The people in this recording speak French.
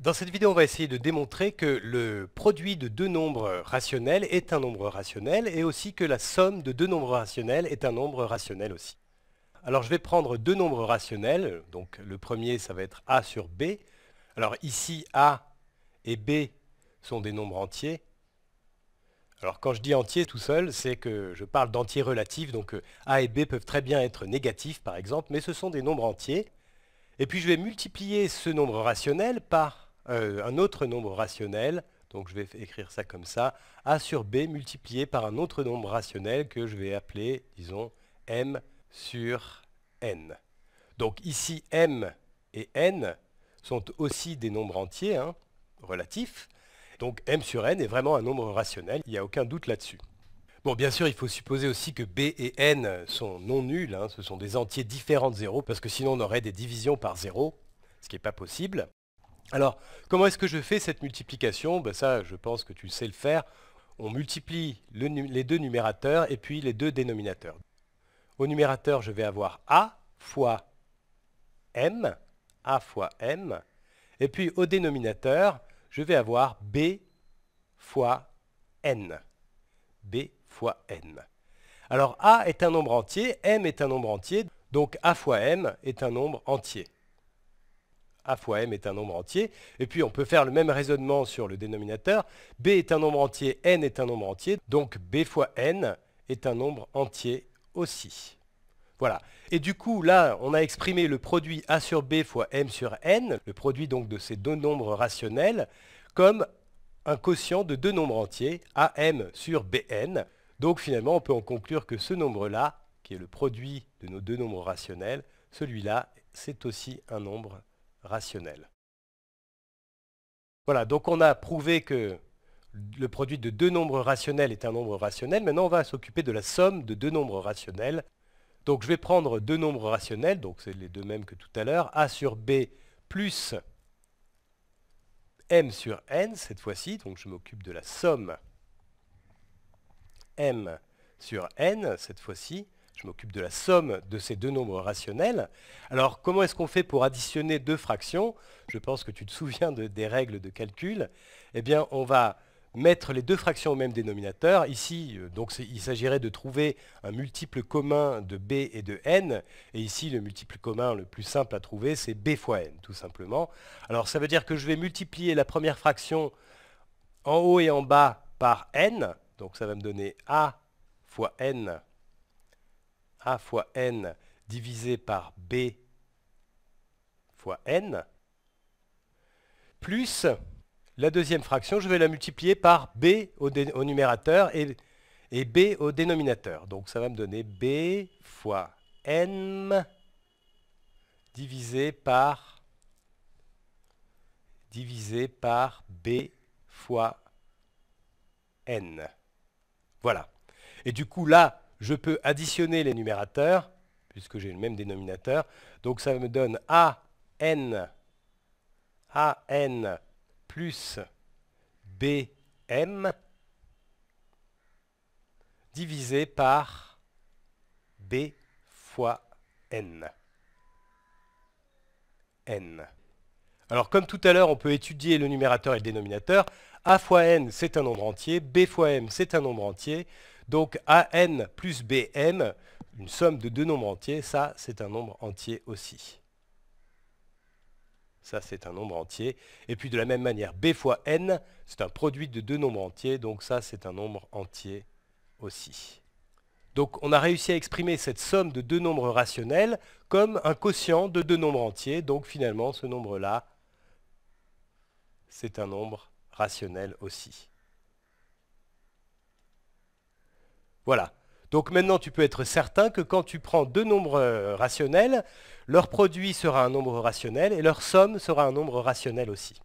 Dans cette vidéo, on va essayer de démontrer que le produit de deux nombres rationnels est un nombre rationnel et aussi que la somme de deux nombres rationnels est un nombre rationnel aussi. Alors je vais prendre deux nombres rationnels, donc le premier ça va être A sur B. Alors ici A et B sont des nombres entiers. Alors quand je dis entier tout seul, c'est que je parle d'entiers relatifs, donc A et B peuvent très bien être négatifs par exemple, mais ce sont des nombres entiers. Et puis je vais multiplier ce nombre rationnel par euh, un autre nombre rationnel, donc je vais écrire ça comme ça, a sur b multiplié par un autre nombre rationnel que je vais appeler, disons, m sur n. Donc ici, m et n sont aussi des nombres entiers, hein, relatifs. Donc m sur n est vraiment un nombre rationnel, il n'y a aucun doute là-dessus. Bon, bien sûr, il faut supposer aussi que b et n sont non nuls, hein. ce sont des entiers différents de 0, parce que sinon on aurait des divisions par 0, ce qui n'est pas possible. Alors, comment est-ce que je fais cette multiplication ben Ça, je pense que tu sais le faire. On multiplie les deux numérateurs et puis les deux dénominateurs. Au numérateur, je vais avoir A fois M, A fois M, et puis au dénominateur, je vais avoir B fois N, B fois N. Alors A est un nombre entier, M est un nombre entier, donc A fois M est un nombre entier a fois m est un nombre entier. Et puis on peut faire le même raisonnement sur le dénominateur. b est un nombre entier, n est un nombre entier, donc b fois n est un nombre entier aussi. Voilà. Et du coup, là, on a exprimé le produit a sur b fois m sur n, le produit donc de ces deux nombres rationnels, comme un quotient de deux nombres entiers, am sur bn. Donc finalement, on peut en conclure que ce nombre-là, qui est le produit de nos deux nombres rationnels, celui-là, c'est aussi un nombre rationnel. Voilà, donc on a prouvé que le produit de deux nombres rationnels est un nombre rationnel. Maintenant, on va s'occuper de la somme de deux nombres rationnels. Donc je vais prendre deux nombres rationnels, donc c'est les deux mêmes que tout à l'heure, A sur B plus M sur N cette fois-ci, donc je m'occupe de la somme M sur N cette fois-ci, je m'occupe de la somme de ces deux nombres rationnels. Alors comment est-ce qu'on fait pour additionner deux fractions Je pense que tu te souviens des règles de calcul. Eh bien, on va mettre les deux fractions au même dénominateur. Ici, euh, donc, il s'agirait de trouver un multiple commun de b et de n. Et ici, le multiple commun le plus simple à trouver, c'est b fois n, tout simplement. Alors ça veut dire que je vais multiplier la première fraction en haut et en bas par n. Donc ça va me donner a fois n a fois N divisé par B fois N, plus la deuxième fraction, je vais la multiplier par B au, numérateur et, et B au dénominateur. Donc ça va me donner B fois N divisé par B fois N. Voilà. Et du coup, là, je peux additionner les numérateurs, puisque j'ai le même dénominateur. Donc ça me donne a n plus m divisé par B fois N. N. Alors comme tout à l'heure, on peut étudier le numérateur et le dénominateur. A fois N, c'est un nombre entier. B fois M, c'est un nombre entier. Donc AN plus BM, une somme de deux nombres entiers, ça c'est un nombre entier aussi. Ça c'est un nombre entier. Et puis de la même manière, B fois N, c'est un produit de deux nombres entiers, donc ça c'est un nombre entier aussi. Donc on a réussi à exprimer cette somme de deux nombres rationnels comme un quotient de deux nombres entiers, donc finalement ce nombre-là, c'est un nombre rationnel aussi. Voilà. Donc maintenant, tu peux être certain que quand tu prends deux nombres euh, rationnels, leur produit sera un nombre rationnel et leur somme sera un nombre rationnel aussi.